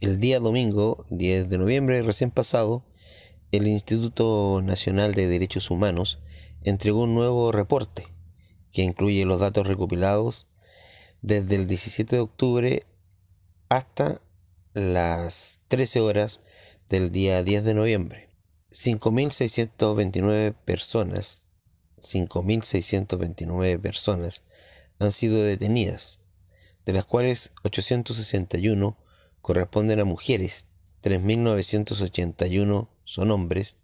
el día domingo 10 de noviembre recién pasado, el Instituto Nacional de Derechos Humanos entregó un nuevo reporte que incluye los datos recopilados desde el 17 de octubre hasta las 13 horas del día 10 de noviembre. 5.629 personas, 5.629 personas han sido detenidas, de las cuales 861 corresponden a mujeres, 3.981 son hombres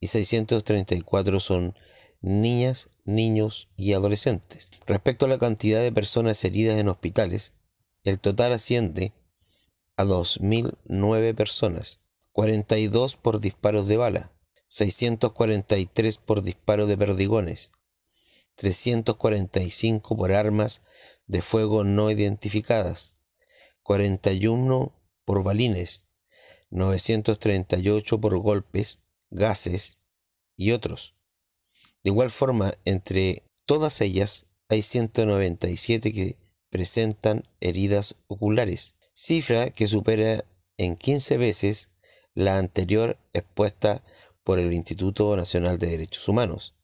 y 634 son niñas, niños y adolescentes. Respecto a la cantidad de personas heridas en hospitales, el total asciende a 2.009 personas, 42 por disparos de bala, 643 por disparos de perdigones, 345 por armas de fuego no identificadas, 41 por balines, 938 por golpes, gases y otros. De igual forma, entre todas ellas hay 197 que presentan heridas oculares, cifra que supera en 15 veces la anterior expuesta por el Instituto Nacional de Derechos Humanos.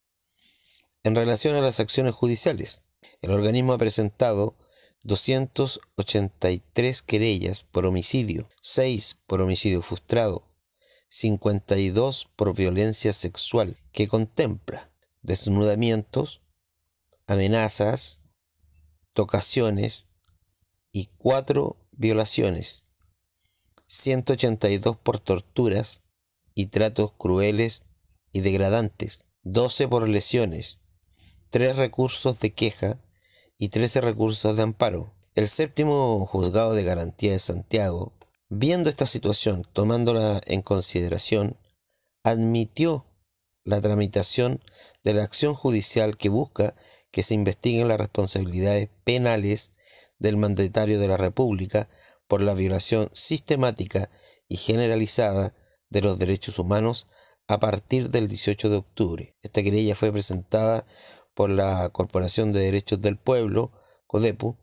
En relación a las acciones judiciales, el organismo ha presentado 283 querellas por homicidio, 6 por homicidio frustrado, 52 por violencia sexual, que contempla desnudamientos, amenazas, tocaciones y 4 violaciones, 182 por torturas y tratos crueles y degradantes, 12 por lesiones, 3 recursos de queja y 13 recursos de amparo. El séptimo juzgado de garantía de Santiago, viendo esta situación, tomándola en consideración, admitió la tramitación de la acción judicial que busca que se investiguen las responsabilidades penales del mandatario de la República por la violación sistemática y generalizada de los derechos humanos a partir del 18 de octubre. Esta querella fue presentada por la Corporación de Derechos del Pueblo, CODEPU,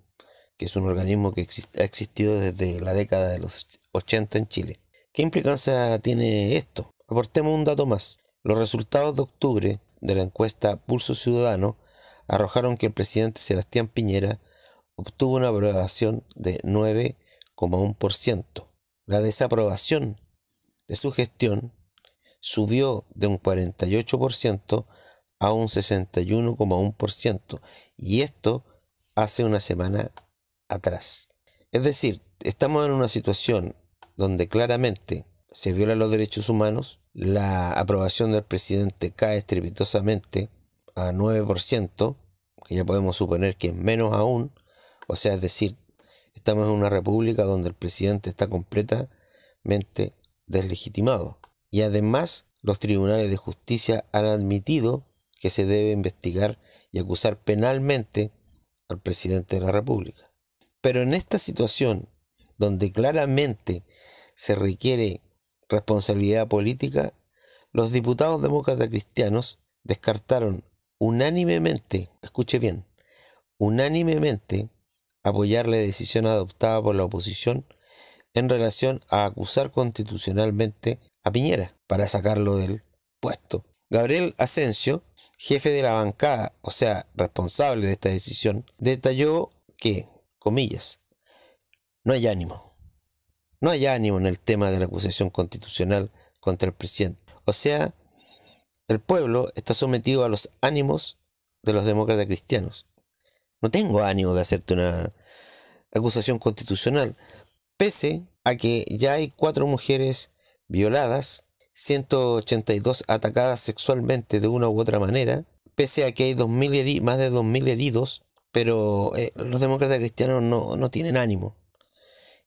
que es un organismo que ha existido desde la década de los 80 en Chile. ¿Qué implicancia tiene esto? Aportemos un dato más. Los resultados de octubre de la encuesta Pulso Ciudadano arrojaron que el presidente Sebastián Piñera obtuvo una aprobación de 9,1%. La desaprobación de su gestión subió de un 48% a un 61,1%. Y esto hace una semana atrás. Es decir, estamos en una situación donde claramente se violan los derechos humanos, la aprobación del presidente cae estrepitosamente a 9%, que ya podemos suponer que es menos aún, o sea, es decir, estamos en una república donde el presidente está completamente deslegitimado. Y además los tribunales de justicia han admitido que se debe investigar y acusar penalmente al presidente de la República. Pero en esta situación, donde claramente se requiere responsabilidad política, los diputados demócratas cristianos descartaron unánimemente, escuche bien, unánimemente apoyar la decisión adoptada por la oposición en relación a acusar constitucionalmente a Piñera para sacarlo del puesto. Gabriel Asensio jefe de la bancada, o sea, responsable de esta decisión, detalló que, comillas, no hay ánimo. No hay ánimo en el tema de la acusación constitucional contra el presidente. O sea, el pueblo está sometido a los ánimos de los demócratas cristianos. No tengo ánimo de hacerte una acusación constitucional, pese a que ya hay cuatro mujeres violadas 182 atacadas sexualmente de una u otra manera, pese a que hay más de 2.000 heridos, pero eh, los demócratas cristianos no, tienen ánimo.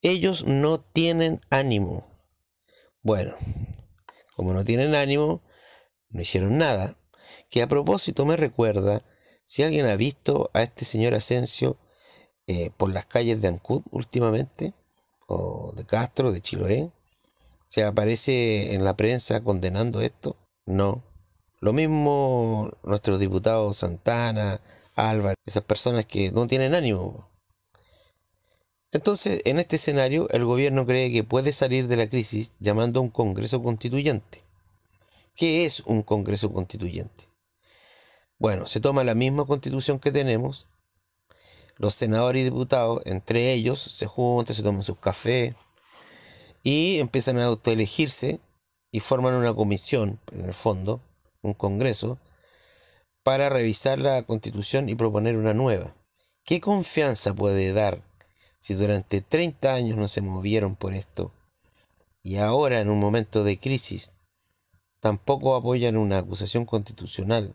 Ellos no tienen ánimo. Bueno, como no tienen ánimo, no hicieron nada. Que a propósito me recuerda, si alguien ha visto a este señor Asensio eh, por las calles de Ancud últimamente, o de Castro, de Chiloé, ¿Se aparece en la prensa condenando esto. No. Lo mismo nuestros diputados Santana, Álvarez, esas personas que no tienen ánimo. Entonces, en este escenario, el gobierno cree que puede salir de la crisis llamando a un Congreso Constituyente. ¿Qué es un Congreso Constituyente? Bueno, se toma la misma constitución que tenemos. Los senadores y diputados, entre ellos, se juntan, se toman sus cafés, y empiezan a autoelegirse y forman una comisión, en el fondo, un congreso, para revisar la constitución y proponer una nueva. ¿Qué confianza puede dar si durante 30 años no se movieron por esto y ahora en un momento de crisis tampoco apoyan una acusación constitucional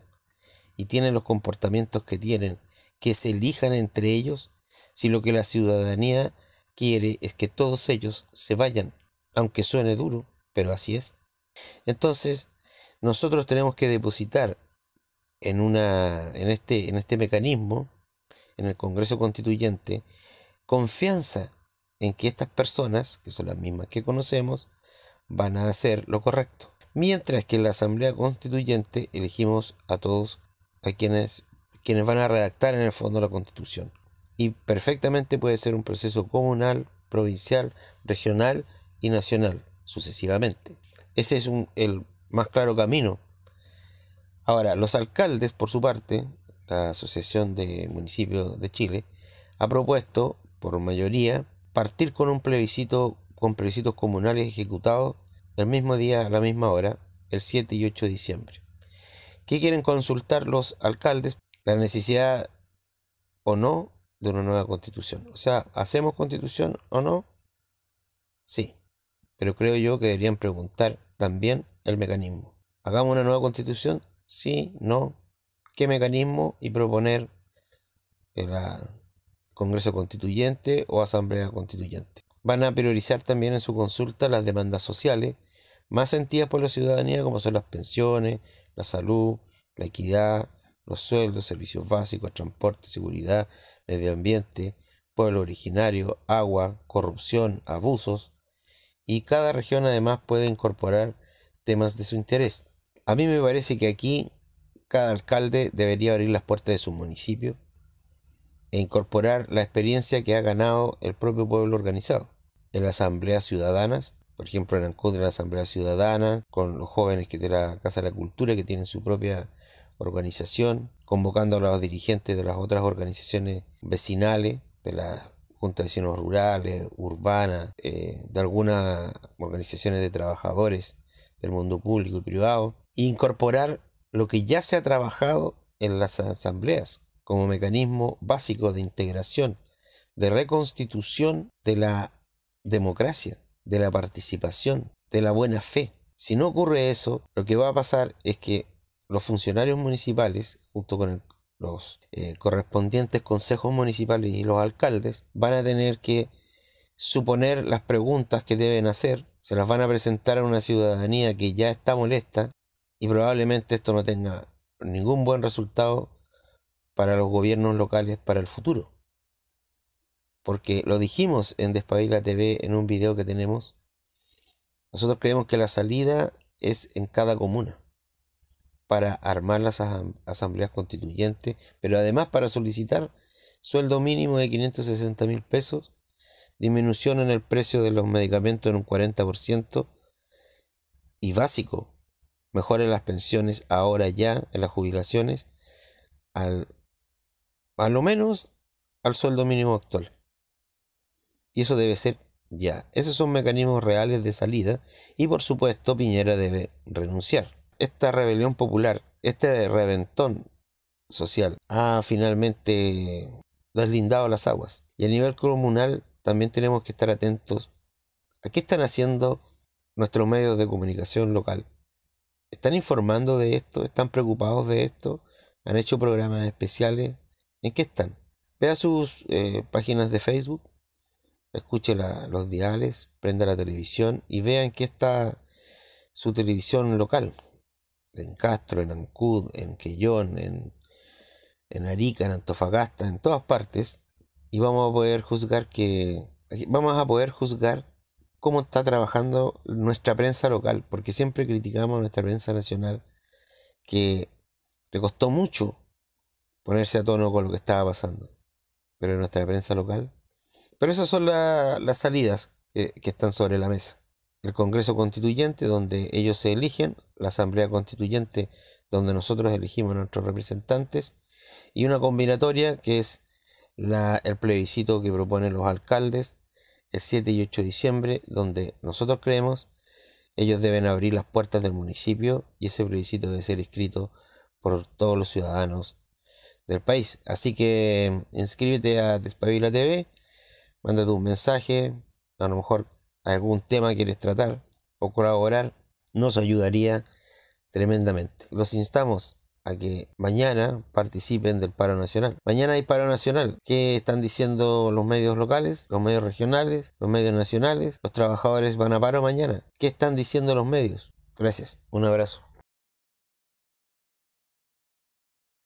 y tienen los comportamientos que tienen, que se elijan entre ellos, si lo que la ciudadanía quiere es que todos ellos se vayan aunque suene duro, pero así es. Entonces, nosotros tenemos que depositar en, una, en, este, en este mecanismo, en el Congreso Constituyente, confianza en que estas personas, que son las mismas que conocemos, van a hacer lo correcto. Mientras que en la Asamblea Constituyente elegimos a todos a quienes, quienes van a redactar en el fondo la Constitución. Y perfectamente puede ser un proceso comunal, provincial, regional, y nacional, sucesivamente. Ese es un, el más claro camino. Ahora, los alcaldes, por su parte, la Asociación de Municipios de Chile, ha propuesto, por mayoría, partir con un plebiscito, con plebiscitos comunales ejecutados el mismo día, a la misma hora, el 7 y 8 de diciembre. ¿Qué quieren consultar los alcaldes? La necesidad o no de una nueva constitución. O sea, ¿hacemos constitución o no? Sí. Pero creo yo que deberían preguntar también el mecanismo. ¿Hagamos una nueva constitución? Sí, no. ¿Qué mecanismo? Y proponer el eh, Congreso Constituyente o Asamblea Constituyente. Van a priorizar también en su consulta las demandas sociales más sentidas por la ciudadanía como son las pensiones, la salud, la equidad, los sueldos, servicios básicos, transporte, seguridad, medio ambiente, pueblo originario, agua, corrupción, abusos, y cada región además puede incorporar temas de su interés. A mí me parece que aquí cada alcalde debería abrir las puertas de su municipio e incorporar la experiencia que ha ganado el propio pueblo organizado. En las asambleas ciudadanas, por ejemplo en encuesta de la Asamblea Ciudadana, con los jóvenes que de la Casa de la Cultura que tienen su propia organización, convocando a los dirigentes de las otras organizaciones vecinales, de las Junta de vecinos rurales, urbanas, eh, de algunas organizaciones de trabajadores del mundo público y privado, e incorporar lo que ya se ha trabajado en las asambleas como mecanismo básico de integración, de reconstitución de la democracia, de la participación, de la buena fe. Si no ocurre eso, lo que va a pasar es que los funcionarios municipales, junto con el los eh, correspondientes consejos municipales y los alcaldes van a tener que suponer las preguntas que deben hacer, se las van a presentar a una ciudadanía que ya está molesta y probablemente esto no tenga ningún buen resultado para los gobiernos locales para el futuro. Porque lo dijimos en Despabila TV en un video que tenemos, nosotros creemos que la salida es en cada comuna para armar las asambleas constituyentes, pero además para solicitar sueldo mínimo de 560 mil pesos, disminución en el precio de los medicamentos en un 40% y básico, mejora en las pensiones ahora ya, en las jubilaciones, al, a lo menos al sueldo mínimo actual. Y eso debe ser ya. Esos son mecanismos reales de salida y por supuesto Piñera debe renunciar esta rebelión popular, este reventón social, ha finalmente deslindado las aguas. Y a nivel comunal también tenemos que estar atentos a qué están haciendo nuestros medios de comunicación local. ¿Están informando de esto? ¿Están preocupados de esto? ¿Han hecho programas especiales? ¿En qué están? Vea sus eh, páginas de Facebook, escuche los diales, prenda la televisión y vea en qué está su televisión local, en Castro, en Ancud, en Quellón, en, en Arica, en Antofagasta, en todas partes, y vamos a poder juzgar que vamos a poder juzgar cómo está trabajando nuestra prensa local, porque siempre criticamos a nuestra prensa nacional que le costó mucho ponerse a tono con lo que estaba pasando, pero en nuestra prensa local. Pero esas son las salidas que están sobre la mesa el Congreso Constituyente, donde ellos se eligen, la Asamblea Constituyente, donde nosotros elegimos a nuestros representantes, y una combinatoria que es la, el plebiscito que proponen los alcaldes el 7 y 8 de diciembre, donde nosotros creemos ellos deben abrir las puertas del municipio y ese plebiscito debe ser escrito por todos los ciudadanos del país. Así que eh, inscríbete a Despabila TV, mándate un mensaje, a lo mejor algún tema quieres tratar o colaborar, nos ayudaría tremendamente. Los instamos a que mañana participen del paro nacional. Mañana hay paro nacional. ¿Qué están diciendo los medios locales, los medios regionales, los medios nacionales? Los trabajadores van a paro mañana. ¿Qué están diciendo los medios? Gracias. Un abrazo.